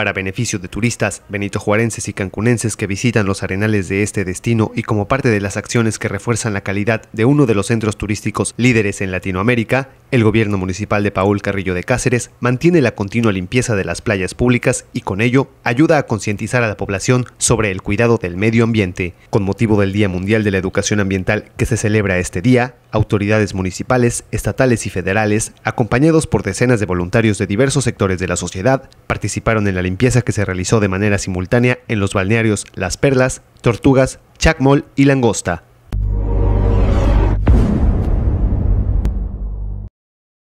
para beneficio de turistas, benitojuarenses y cancunenses que visitan los arenales de este destino y como parte de las acciones que refuerzan la calidad de uno de los centros turísticos líderes en Latinoamérica, el gobierno municipal de Paul Carrillo de Cáceres mantiene la continua limpieza de las playas públicas y con ello ayuda a concientizar a la población sobre el cuidado del medio ambiente. Con motivo del Día Mundial de la Educación Ambiental que se celebra este día, autoridades municipales, estatales y federales, acompañados por decenas de voluntarios de diversos sectores de la sociedad, participaron en la limpieza que se realizó de manera simultánea en los balnearios Las Perlas, Tortugas, Chacmol y Langosta.